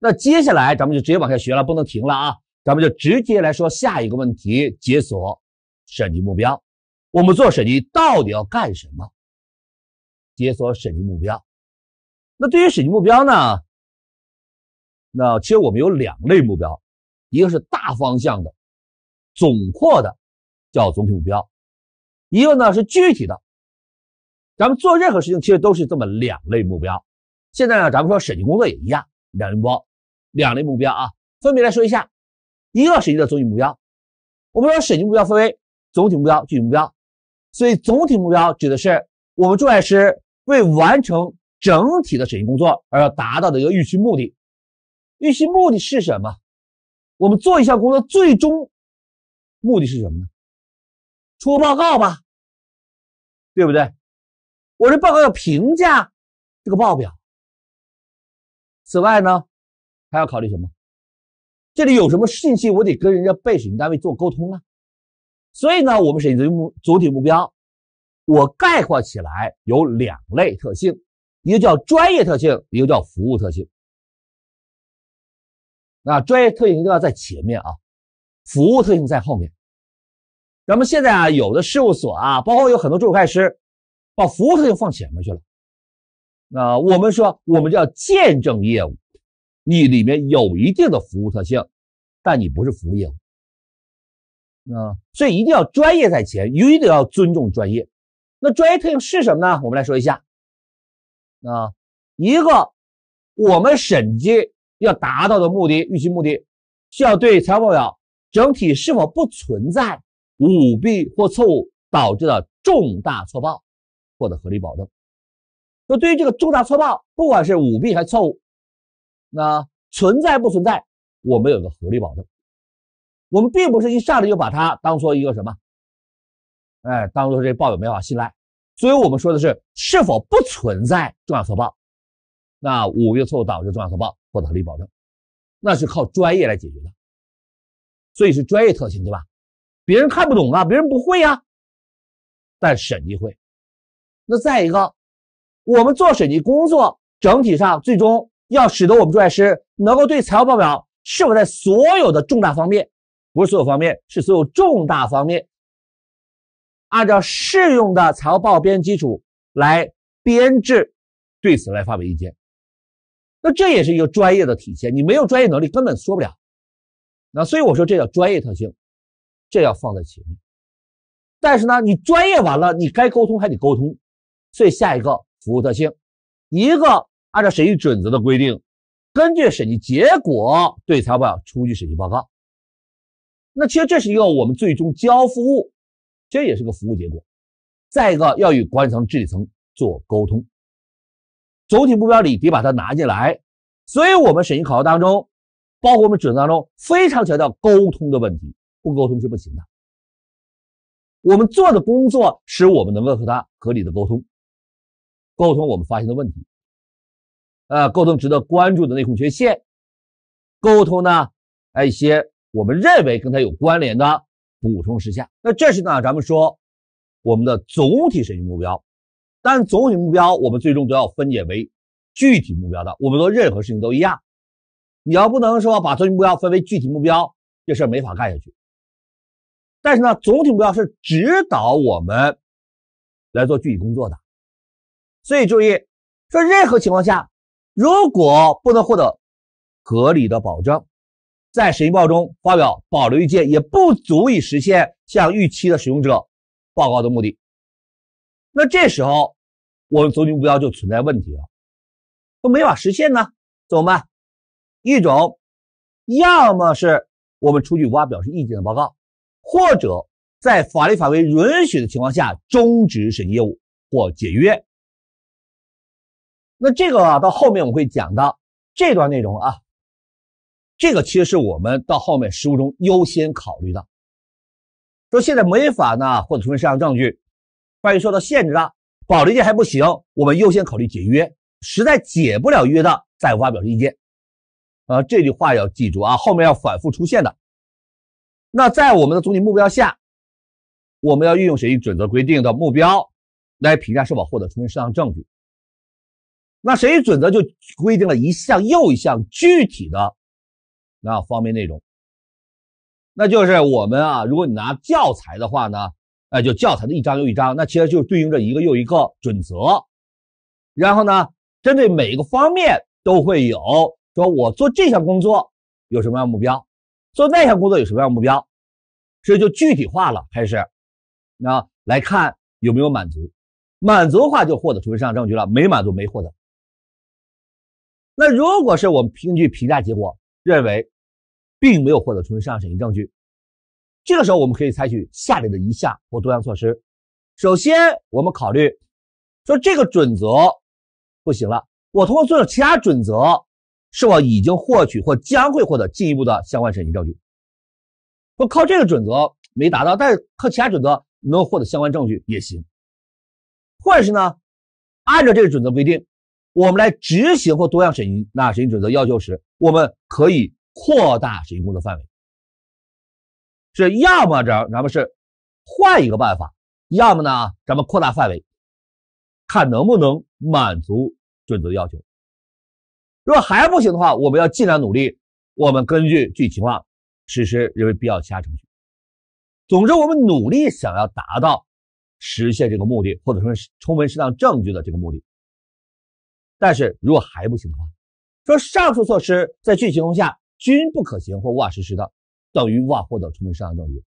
那接下来咱们就直接往下学了，不能停了啊！咱们就直接来说下一个问题：解锁审计目标。我们做审计到底要干什么？解锁审计目标。那对于审计目标呢？那其实我们有两类目标，一个是大方向的、总括的，叫总体目标；一个呢是具体的。咱们做任何事情其实都是这么两类目标。现在呢，咱们说审计工作也一样，两目标。两类目标啊，分别来说一下。一个审计的总体目标，我们说审计目标分为总体目标、具体目标。所以总体目标指的是我们驻外师为完成整体的审计工作而要达到的一个预期目的。预期目的是什么？我们做一项工作，最终目的是什么呢？出个报告吧，对不对？我这报告要评价这个报表。此外呢？还要考虑什么？这里有什么信息？我得跟人家被审计单位做沟通啊。所以呢，我们审计目总体目标，我概括起来有两类特性，一个叫专业特性，一个叫服务特性。啊，专业特性一定要在前面啊，服务特性在后面。咱们现在啊，有的事务所啊，包括有很多助会计师，把服务特性放前面去了。那我们说，我们叫见证业务。你里面有一定的服务特性，但你不是服务业务，啊，所以一定要专业在前，一定要尊重专业。那专业特性是什么呢？我们来说一下，啊，一个我们审计要达到的目的、预期目的，需要对财务报表整体是否不存在舞弊或错误导致的重大错报，获得合理保证。那对于这个重大错报，不管是舞弊还是错误。那存在不存在，我们有个合理保证，我们并不是一下子就把它当做一个什么，哎，当做这报有没法信赖。所以我们说的是是否不存在重要核报，那五月错误导致重要核报不者合理保证，那是靠专业来解决的，所以是专业特性对吧？别人看不懂啊，别人不会啊，但审计会。那再一个，我们做审计工作整体上最终。要使得我们注册师能够对财务报表是否在所有的重大方面，不是所有方面，是所有重大方面，按照适用的财务报表基础来编制，对此来发表意见，那这也是一个专业的体现。你没有专业能力，根本说不了。那所以我说这叫专业特性，这要放在前。面。但是呢，你专业完了，你该沟通还得沟通。所以下一个服务特性，一个。按照审计准则的规定，根据审计结果对财务表出具审计报告。那其实这是一个我们最终交付物，这也是个服务结果。再一个，要与管理层、治理层做沟通。总体目标里得把它拿进来。所以，我们审计考核当中，包括我们准则当中非常强调沟通的问题，不沟通是不行的。我们做的工作使我们能够和他合理的沟通，沟通我们发现的问题。呃，沟通值得关注的内控缺陷，沟通呢，哎，一些我们认为跟它有关联的补充事项。那这是呢，咱们说我们的总体审计目标，但总体目标我们最终都要分解为具体目标的。我们做任何事情都一样，你要不能说把总体目标分为具体目标，这事没法干下去。但是呢，总体目标是指导我们来做具体工作的，所以注意说任何情况下。如果不能获得合理的保证，在审议报中发表保留意见，也不足以实现向预期的使用者报告的目的。那这时候，我们总体目标就存在问题了，都没法实现呢，怎么办？一种，要么是我们出具无法表示意见的报告，或者在法律法规允许的情况下终止审业务或解约。那这个啊，到后面我会讲到这段内容啊，这个其实是我们到后面实务中优先考虑的。说现在没法呢，或者充分适当证据，关于受到限制的，保理借还不行，我们优先考虑解约，实在解不了约的，再无法表示意见。呃，这句话要记住啊，后面要反复出现的。那在我们的总体目标下，我们要运用审议准则规定的目标来评价社保或者充分适当证据。那谁准则就规定了一项又一项具体的那方面内容，那就是我们啊，如果你拿教材的话呢，哎，就教材的一章又一章，那其实就对应着一个又一个准则，然后呢，针对每一个方面都会有说，我做这项工作有什么样目标，做那项工作有什么样目标，所以就具体化了，开始，那来看有没有满足，满足的话就获得土地市场证据了，没满足没获得。那如果是我们凭据评价结果认为，并没有获得充分、上审议证据，这个时候我们可以采取下列的一项或多项措施。首先，我们考虑说这个准则不行了，我通过遵守其他准则，是否已经获取或将会获得进一步的相关审议证据。说靠这个准则没达到，但是靠其他准则能获得相关证据也行。或者是呢，按照这个准则规定。我们来执行或多样审讯，那审讯准则要求时，我们可以扩大审讯工作范围。是，要么着，咱们是换一个办法，要么呢，咱们扩大范围，看能不能满足准则要求。如果还不行的话，我们要尽量努力，我们根据具体情况实施认为必要的其他程序。总之，我们努力想要达到实现这个目的，或者说充分适当证据的这个目的。但是如果还不行的话，说上述措施在具体情况下均不可行或无法实施的，等于无法获得充分上业证据，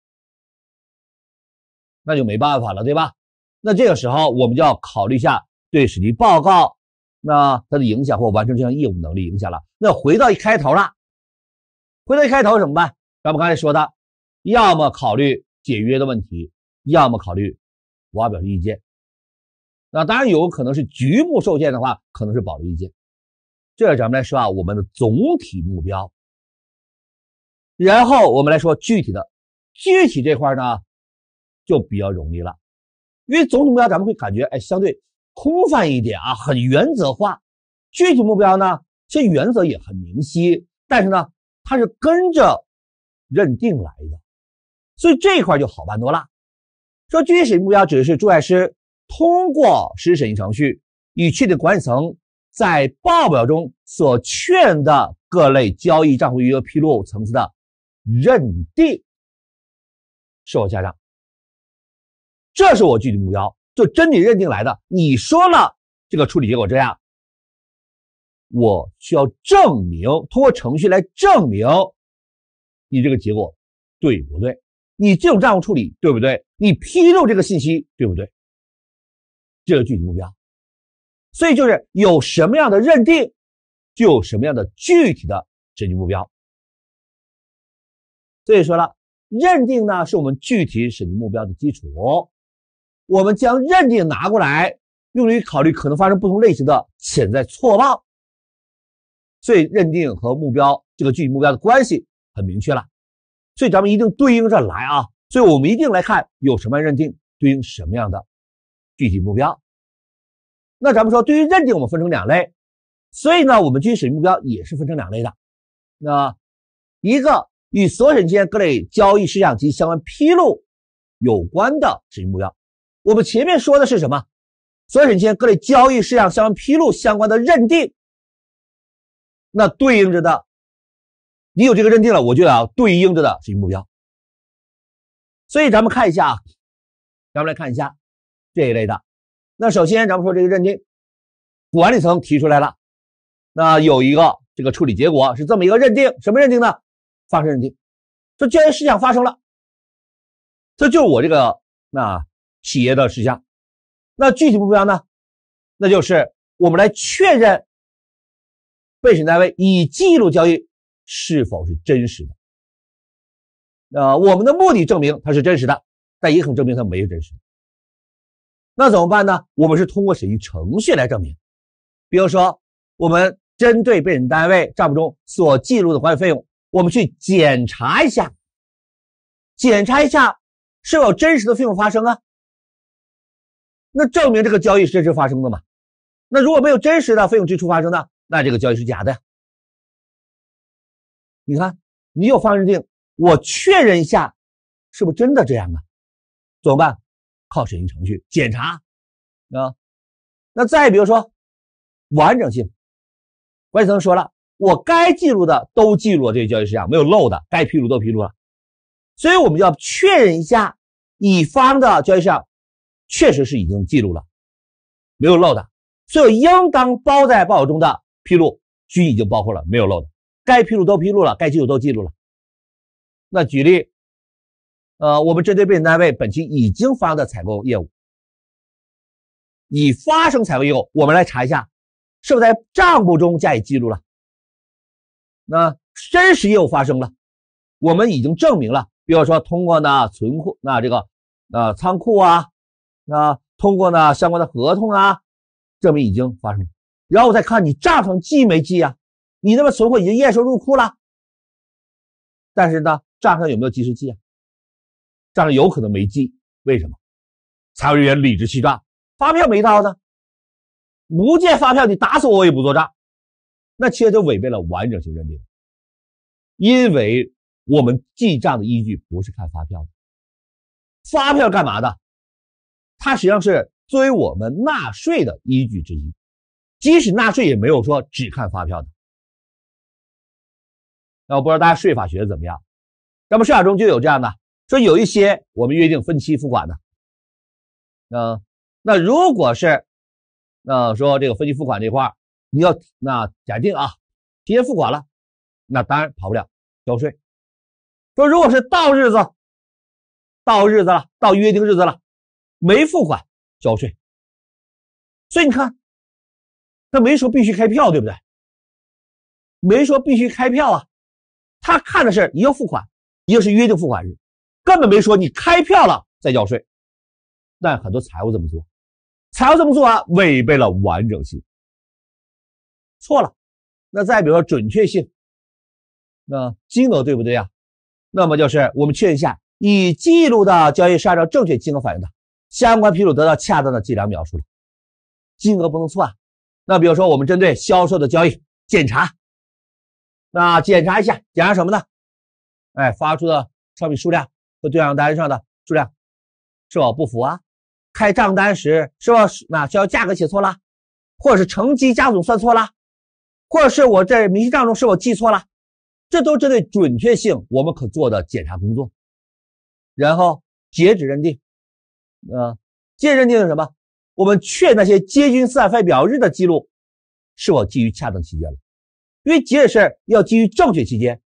那就没办法了，对吧？那这个时候我们就要考虑一下对审计报告那它的影响或完成这项业务能力影响了。那回到一开头了，回到一开头怎么办？咱们刚才说的，要么考虑解约的问题，要么考虑无法表示意见。那当然有可能是局部受限的话，可能是保留意见。这咱们来说啊，我们的总体目标。然后我们来说具体的，具体这块呢就比较容易了，因为总体目标咱们会感觉哎相对空泛一点啊，很原则化。具体目标呢，这原则也很明晰，但是呢它是跟着认定来的，所以这块就好办多了。说具体目标指的是朱爱师。通过实施审计程序，以确定管理层在报表中所确认的各类交易、账户余额披露层次的认定是否家长。这是我具体目标，就真理认定来的。你说了这个处理结果这样，我需要证明，通过程序来证明你这个结果对不对？你这种账户处理对不对？你披露这个信息对不对？这个具体目标，所以就是有什么样的认定，就有什么样的具体的审计目标。所以说了，认定呢是我们具体审计目标的基础，我们将认定拿过来用于考虑可能发生不同类型的潜在错报。所以认定和目标这个具体目标的关系很明确了，所以咱们一定对应着来啊。所以我们一定来看有什么样认定对应什么样的。具体目标，那咱们说，对于认定，我们分成两类，所以呢，我们军事目标也是分成两类的。那一个与所审期间各类交易事项及相关披露有关的审计目标，我们前面说的是什么？所审期间各类交易事项相关披露相关的认定，那对应着的，你有这个认定了，我就要对应着的审计目标。所以咱们看一下，咱们来看一下。这一类的，那首先咱们说这个认定，管理层提出来了，那有一个这个处理结果是这么一个认定，什么认定呢？发生认定，这交易事项发生了，这就是我这个那企业的事项。那具体目标呢？那就是我们来确认被审单位已记录交易是否是真实的。呃，我们的目的证明它是真实的，但也可能证明它没有真实。那怎么办呢？我们是通过审计程序来证明，比如说，我们针对被审单位账目中所记录的管理费用，我们去检查一下，检查一下是否有真实的费用发生啊？那证明这个交易是真实发生的嘛？那如果没有真实的费用支出发生呢？那这个交易是假的。你看，你有方针定，我确认一下，是不是真的这样啊？怎么办？靠审讯程序检查，啊，那再比如说完整性，管理层说了，我该记录的都记录了，这个交易事项没有漏的，该披露都披露了，所以我们就要确认一下，乙方的交易事项确实是已经记录了，没有漏的，所有应当包在报表中的披露均已经包括了，没有漏的，该披露都披露了，该记录都记录了，那举例。呃，我们针对被审单位本期已经发生的采购业务，已发生采购业务，我们来查一下，是不是在账簿中加以记录了？那真实业务发生了，我们已经证明了，比如说通过呢存货，那这个呃仓库啊，那通过呢相关的合同啊，证明已经发生了。然后我再看你账上记没记啊？你那边存货已经验收入库了，但是呢账上有没有及时记啊？账是有可能没记，为什么？财务人员理直气壮，发票没到呢，不借发票，你打死我我也不做账。那其实就违背了完整性认定，因为我们记账的依据不是看发票的，发票干嘛的？它实际上是作为我们纳税的依据之一，即使纳税也没有说只看发票的。那我不知道大家税法学的怎么样，那么税法中就有这样的。说有一些我们约定分期付款的，嗯，那如果是，那说这个分期付款这块你要那假定啊，提前付款了，那当然跑不了交税。说如果是到日子，到日子了，到约定日子了，没付款交税。所以你看，他没说必须开票，对不对？没说必须开票啊，他看的是你要付款，一就是约定付款日。根本没说你开票了再交税，但很多财务这么做，财务这么做啊，违背了完整性，错了。那再比如说准确性，那金额对不对啊？那么就是我们确认一下，已记录的交易是按照正确金额反映的，相关披露得到恰当的计量描述了，金额不能错啊。那比如说我们针对销售的交易检查，那检查一下，检查什么呢？哎，发出的商品数量。和对账单上的数量是否不符啊？开账单时是吧？哪要价格写错了，或者是乘积加总算错了，或者是我在明细账中是否记错了？这都针对准确性我们可做的检查工作。然后截止认定，啊，截止认定是什么？我们确那些接近资产负债表日的记录是否基于恰当期间了？因为截止是要基于正确期间，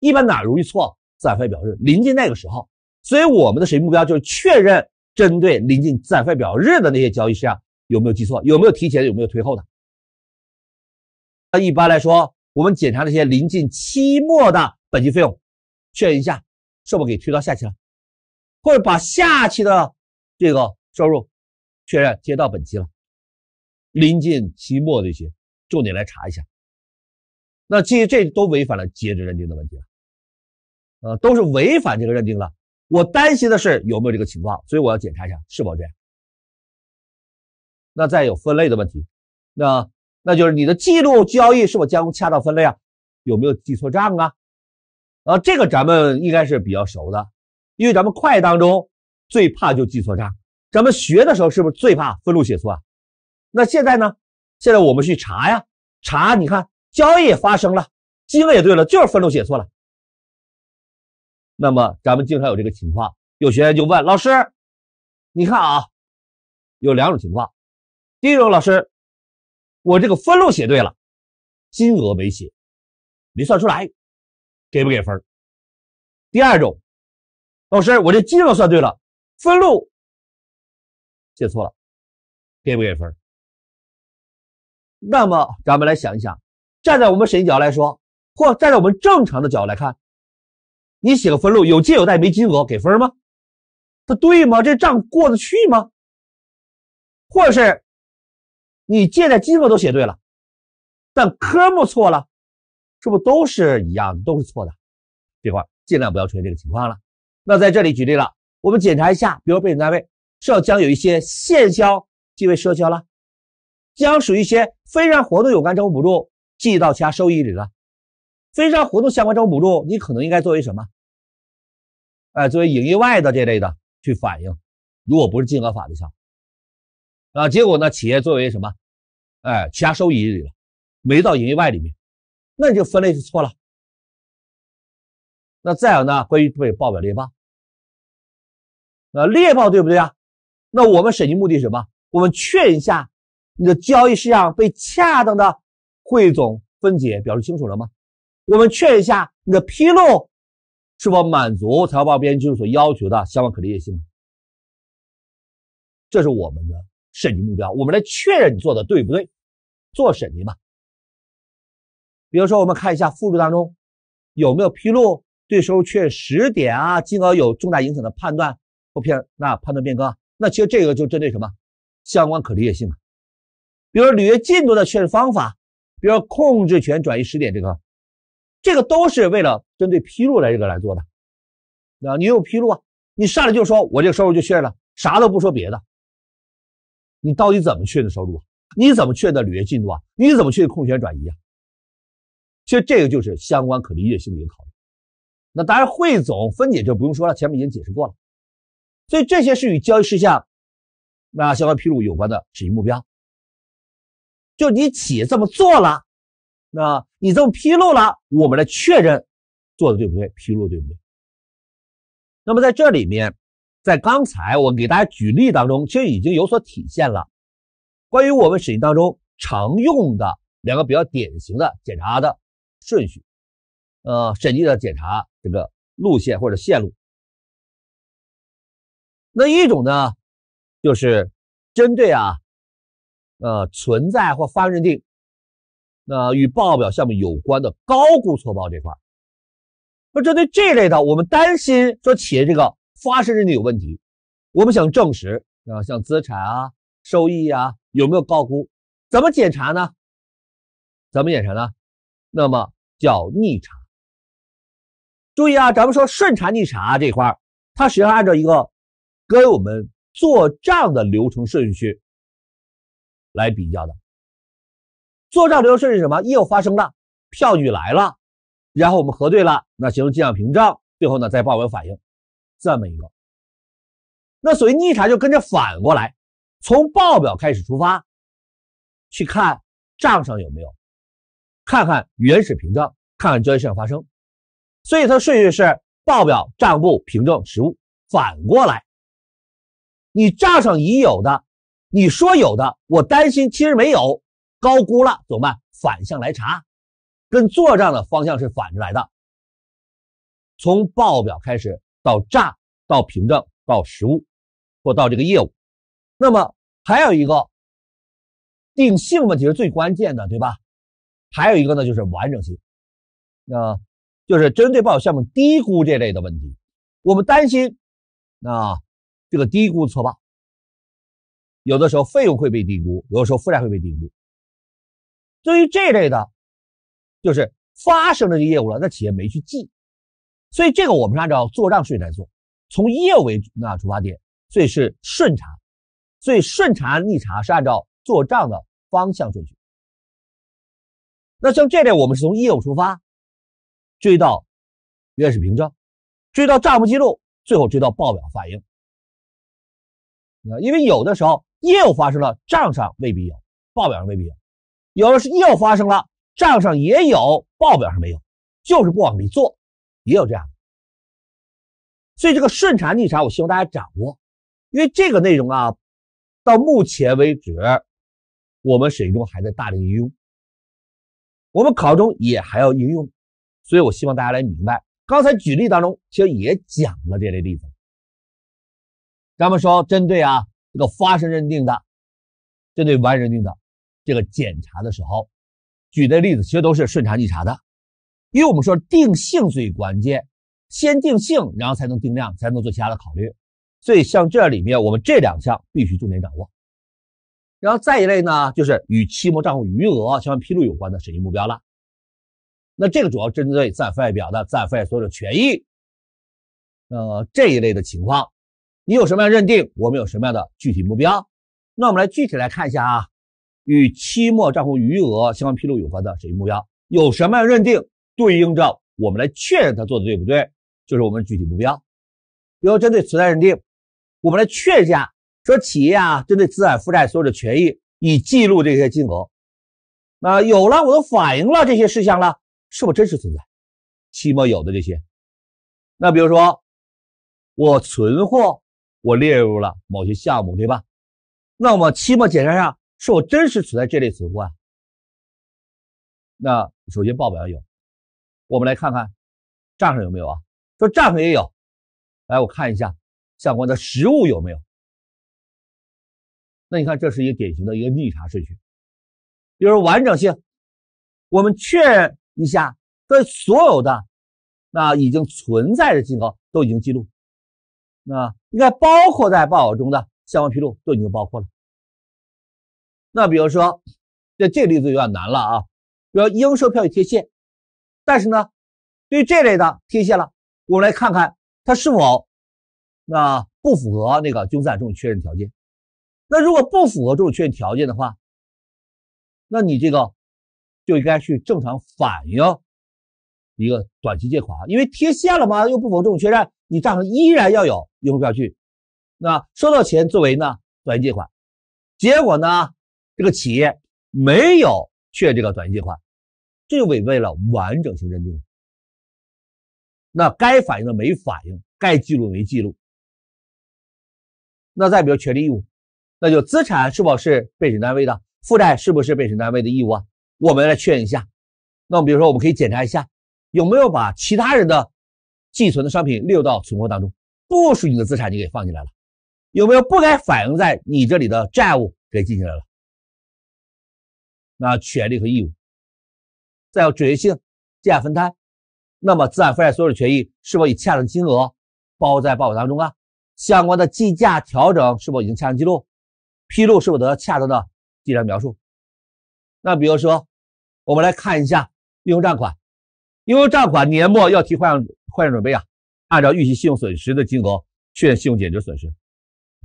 一般哪容易错？资产负债表日临近那个时候。所以我们的审计目标就是确认针对临近资产负债表日的那些交易事项有没有记错，有没有提前，有没有推后的。那一般来说，我们检查那些临近期末的本期费用，确认一下，是否给推到下期了，或者把下期的这个收入确认接到本期了。临近期末的一些重点来查一下。那其实这都违反了截止认定的问题了，呃，都是违反这个认定了。我担心的是有没有这个情况，所以我要检查一下是否这样。那再有分类的问题，那那就是你的记录交易是否将恰当分类啊？有没有记错账啊？啊，这个咱们应该是比较熟的，因为咱们会计当中最怕就记错账。咱们学的时候是不是最怕分录写错啊？那现在呢？现在我们去查呀，查，你看交易也发生了，金额也对了，就是分录写错了。那么，咱们经常有这个情况，有学员就问老师：“你看啊，有两种情况。第一种，老师，我这个分录写对了，金额没写，没算出来，给不给分？”第二种，老师，我这金额算对了，分录写错了，给不给分？”那么，咱们来想一想，站在我们审角来说，或站在我们正常的角来看。你写个分录，有借有贷没金额，给分吗？它对吗？这账过得去吗？或者是你借贷金额都写对了，但科目错了，是不都是一样，的，都是错的？这块尽量不要出现这个情况了。那在这里举例了，我们检查一下，比如被审单位是要将有一些现销记为赊销了，将属于一些非日常活动有关政府补助记到其他收益里了。非常活动相关招府补助，你可能应该作为什么？哎，作为营业外的这类的去反映。如果不是金额法的项。啊，结果呢，企业作为什么？哎，其他收益里了，没到营业外里面，那你就分类就错了。那再有呢，关于被报表列报，那列报对不对啊？那我们审计目的是什么？我们确认一下你的交易事项被恰当的汇总、分解、表述清楚了吗？我们确认一下你的披露是否满足财务报表编制所要求的相关可理解性，这是我们的审计目标。我们来确认你做的对不对，做审计嘛。比如说，我们看一下附注当中有没有披露对收入确认时点啊、金额有重大影响的判断或偏那判断变更那其实这个就针对什么相关可理解性啊？比如履约进度的确认方法，比如控制权转移时点这个。这个都是为了针对披露来这个来做的，啊，你有披露啊，你上来就说，我这个收入就确认了，啥都不说别的，你到底怎么确认收入啊？你怎么确认履约进度啊？你怎么确认控制权转移啊？所以这个就是相关可理解性的一个考虑。那当然，汇总分解就不用说了，前面已经解释过了。所以这些是与交易事项那相关披露有关的指引目标，就你企业这么做了。那你这么披露了，我们来确认做的对不对，披露对不对？那么在这里面，在刚才我给大家举例当中，其实已经有所体现了，关于我们审计当中常用的两个比较典型的检查的顺序，呃，审计的检查这个路线或者线路。那一种呢，就是针对啊，呃，存在或发生认定。那与报表项目有关的高估错报这块儿，那针对这类的，我们担心说企业这个发生认定有问题，我们想证实，啊，像资产啊、收益啊有没有高估，怎么检查呢？怎么检查呢？那么叫逆查。注意啊，咱们说顺查逆查这块儿，它实际上按照一个跟我们做账的流程顺序来比较的。做账流程顺序是什么？业务发生了，票据来了，然后我们核对了，那形成记账凭证，最后呢再报表反映，这么一个。那所谓逆查就跟着反过来，从报表开始出发，去看账上有没有，看看原始凭证，看看交易事项发生。所以它顺序是：报表、账簿、凭证、实物。反过来，你账上已有的，你说有的，我担心其实没有。高估了怎么办？反向来查，跟做账的方向是反着来的。从报表开始到账，到凭证，到实物，或到这个业务。那么还有一个定性问题是最关键的，对吧？还有一个呢，就是完整性。那，就是针对报表项目低估这类的问题，我们担心，啊，这个低估错报，有的时候费用会被低估，有的时候负债会被低估。对于这类的，就是发生了业务了，那企业没去记，所以这个我们是按照做账顺序来做，从业务为主那出发点，所以是顺查，所以顺查逆查是按照做账的方向顺序。那像这类我们是从业务出发，追到原始凭证，追到账目记录，最后追到报表反映。因为有的时候业务发生了，账上未必有，报表上未必有。有的是又发生了，账上也有，报表上没有，就是不往里做，也有这样的。所以这个顺查逆查，我希望大家掌握，因为这个内容啊，到目前为止，我们水中还在大量应用，我们考中也还要应用，所以我希望大家来明白。刚才举例当中，其实也讲了这类例子。咱们说针对啊这个发生认定的，针对完认定的。这个检查的时候，举的例子其实都是顺查逆查的，因为我们说定性最关键，先定性，然后才能定量，才能做其他的考虑。所以像这里面，我们这两项必须重点掌握。然后再一类呢，就是与期末账户余额相关披露有关的审计目标了。那这个主要针对在附表的在附所有的权益，呃这一类的情况，你有什么样认定？我们有什么样的具体目标？那我们来具体来看一下啊。与期末账户余额相关披露有关的审计目标有什么样认定？对应着我们来确认它做的对不对，就是我们具体目标。比如针对存在认定，我们来确认一下：说企业啊，针对资产负债所有的权益，已记录这些金额。那有了，我都反映了这些事项了，是是真实存在？期末有的这些，那比如说我存货，我列入了某些项目，对吧？那我们期末检查上是否真实存在这类存货啊？那首先报表要有，我们来看看账上有没有啊？说账上也有，来我看一下相关的实物有没有？那你看，这是一个典型的一个逆查顺序。比如完整性，我们确认一下，对所有的那已经存在的金额都已经记录，那应该包括在报表中的相关披露都已经包括了。那比如说，这这个例子有点难了啊。比如应收票据贴现，但是呢，对于这类的贴现了，我们来看看它是否那不符合那个“均暂”这种确认条件。那如果不符合这种确认条件的话，那你这个就应该去正常反映一个短期借款因为贴现了嘛，又不符合这种确认，你账上依然要有应收票据，那收到钱作为呢短期借款，结果呢？这个企业没有确认这个短期借款，这就违背了完整性认定。那该反映的没反映，该记录没记录。那再比如权利义务，那就资产是否是被审单位的，负债是不是被审单位的义务啊？我们来确认一下。那比如说，我们可以检查一下，有没有把其他人的寄存的商品列入到存货当中，不属于你的资产你给放进来了，有没有不该反映在你这里的债务给记进来了？那权利和义务，再有准确性、价分摊，那么资产负债所有权益是否以恰当金额包在报表当中啊？相关的计价调整是否已经恰当记录？披露是否得到恰当的计量描述？那比如说，我们来看一下应用账款，应用账款年末要提坏账坏账准备啊，按照预期信用损失的金额确认信用减值损失。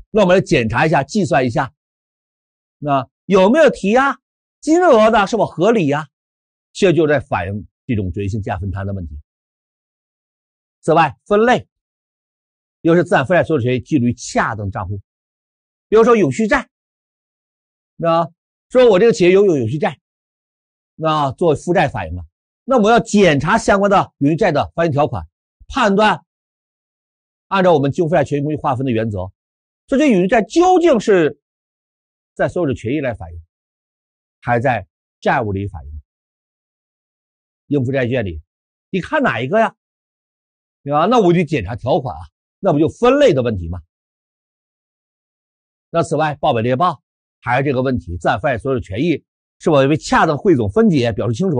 那我们来检查一下，计算一下，那有没有提啊？金额呢是否合理呀？这就在反映这种决任性价分摊的问题。此外，分类又是资产负债所有权记录于恰当账户。比如说永续债，那说我这个企业有永永续债，那作为负债反映嘛？那我要检查相关的永续债的发行条款，判断按照我们金融负债权益划分的原则，这些永续债究竟是在所有的权益来反映？还在债务里反映，应付债券里，你看哪一个呀？对吧？那我就检查条款啊，那不就分类的问题吗？那此外，报表列报还有这个问题，自然发现所有权益是否被恰当汇总、分解、表述清楚？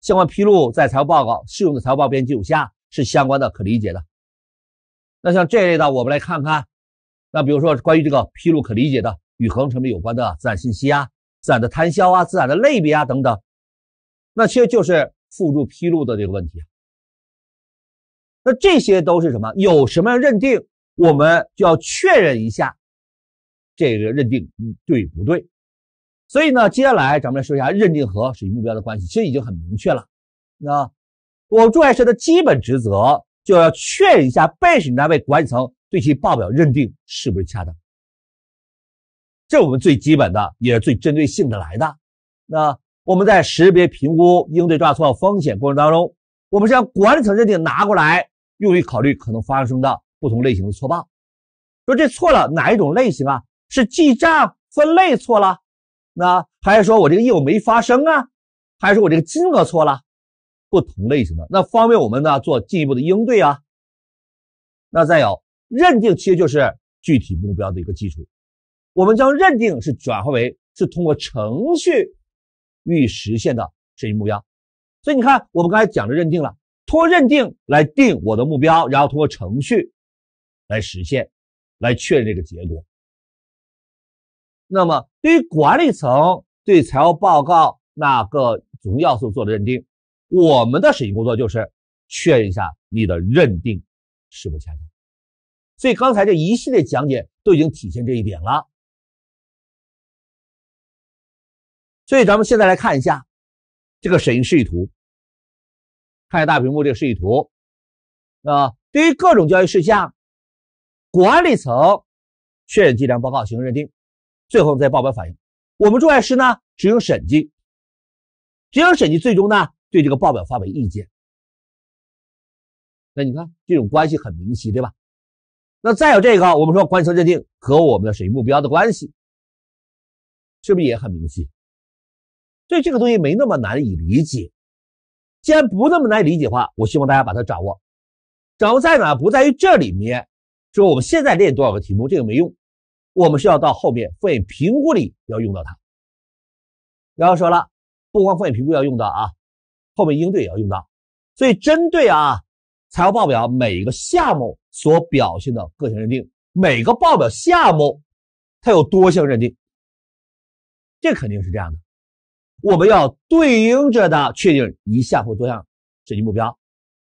相关披露在财务报告适用的财务报表基础上是相关的、可理解的？那像这类的，我们来看看，那比如说关于这个披露可理解的与恒成本有关的资产信息啊。资产的摊销啊，资产的类别啊等等，那其实就是附注披露的这个问题啊。那这些都是什么？有什么认定，我们就要确认一下这个认定，嗯，对不对？所以呢，接下来咱们来说一下认定和审计目标的关系，其实已经很明确了。那我们注册会的基本职责就要确认一下被审计单位管理层对其报表认定是不是恰当。这我们最基本的，也是最针对性的来的。那我们在识别、评估、应对重大错风险过程当中，我们将管理层认定拿过来，用于考虑可能发生的不同类型的错报。说这错了哪一种类型啊？是记账分类错了，那还是说我这个业务没发生啊？还是说我这个金额错了？不同类型的，那方便我们呢做进一步的应对啊。那再有，认定其实就是具体目标的一个基础。我们将认定是转化为是通过程序予以实现的审计目标，所以你看，我们刚才讲的认定了，通过认定来定我的目标，然后通过程序来实现，来确认这个结果。那么，对于管理层对财务报告那个组成要素做的认定，我们的审计工作就是确认一下你的认定是否恰当。所以刚才这一系列讲解都已经体现这一点了。所以，咱们现在来看一下这个审计示意图，看下大屏幕这个示意图啊。对于各种交易事项，管理层确认计量、报告、行为认定，最后再报表反映。我们注册师呢，执行审计，执行审计最终呢，对这个报表发表意见。那你看这种关系很明晰，对吧？那再有这个，我们说管理层认定和我们的审计目标的关系，是不是也很明晰？所以这个东西没那么难以理解。既然不那么难以理解的话，我希望大家把它掌握。掌握在哪？不在于这里面，说我们现在练多少个题目，这个没用。我们是要到后面风险评估里要用到它。然后说了，不光风险评估要用到啊，后面应对也要用到。所以针对啊，财务报表每一个项目所表现的各项认定，每个报表项目它有多项认定，这肯定是这样的。我们要对应着的确定一项或多项审计目标，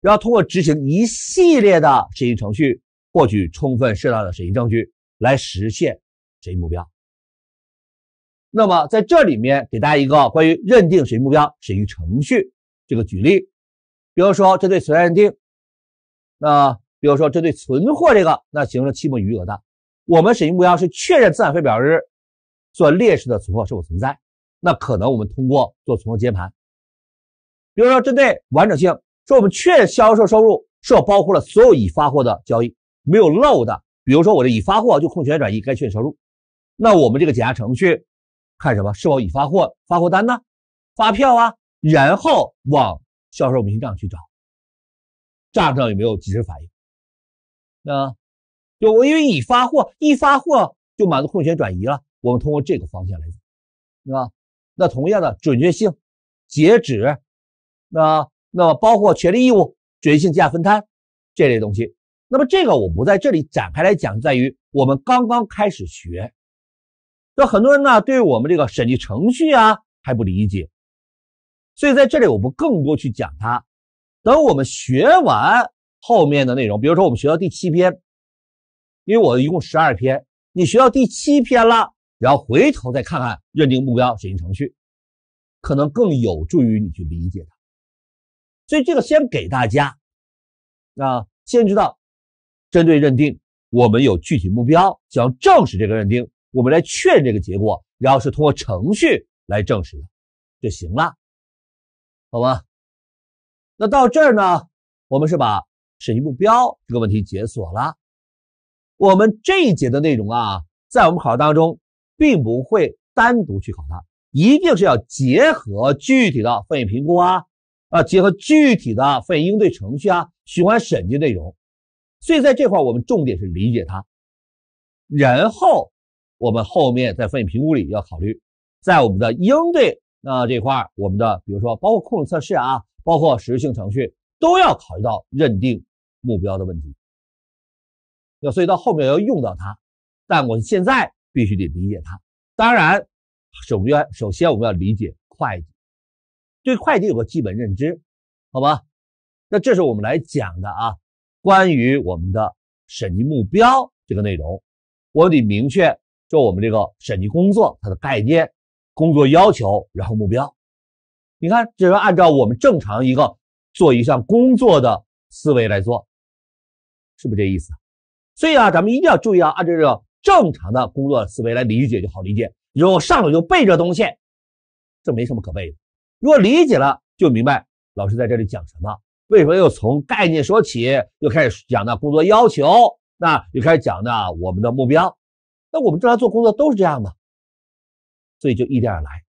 然后通过执行一系列的审计程序，获取充分适当的审计证据，来实现审计目标。那么在这里面给大家一个关于认定审计目标、审计程序这个举例，比如说针对存在认定，那比如说针对存货这个，那形成期末余额的，我们审计目标是确认资产负债表日所列示的存货是否存在。那可能我们通过做存货接盘，比如说针对完整性，说我们确认销售收入是否包括了所有已发货的交易，没有漏的。比如说我这已发货就控权转移该确认收入，那我们这个检查程序看什么？是否已发货？发货单呢？发票啊？然后往销售明细账去找，账上有没有及时反应？啊，就我因为已发货，一发货就满足控权转移了。我们通过这个方向来走，是吧？那同样的准确性，截止，那那么包括权利义务、准确性价分摊这类东西。那么这个我不在这里展开来讲，在于我们刚刚开始学，那很多人呢对于我们这个审计程序啊还不理解，所以在这里我不更多去讲它。等我们学完后面的内容，比如说我们学到第七篇，因为我一共十二篇，你学到第七篇了。然后回头再看看认定目标、审议程序，可能更有助于你去理解它。所以这个先给大家，啊，先知道，针对认定我们有具体目标，想要证实这个认定，我们来确认这个结果，然后是通过程序来证实就行了，好吗？那到这儿呢，我们是把审议目标这个问题解锁了。我们这一节的内容啊，在我们考试当中。并不会单独去考它，一定是要结合具体的风险评估啊，啊，结合具体的风险应对程序啊，循环审计内容。所以在这块儿，我们重点是理解它，然后我们后面在风险评估里要考虑，在我们的应对那这块儿，我们的比如说包括控制测试啊，包括实质性程序，都要考虑到认定目标的问题。要所以到后面要用到它，但我现在。必须得理解它。当然，首先，首先我们要理解会计，对会计有个基本认知，好吧？那这是我们来讲的啊，关于我们的审计目标这个内容，我得明确，就我们这个审计工作它的概念、工作要求，然后目标。你看，这是按照我们正常一个做一项工作的思维来做，是不是这意思？所以啊，咱们一定要注意啊，按照这。个正常的工作思维来理解就好理解，后上来就背这东西，这没什么可背的。如果理解了，就明白老师在这里讲什么，为什么又从概念说起，又开始讲到工作要求，那又开始讲到我们的目标，那我们正常做工作都是这样的，所以就一点来。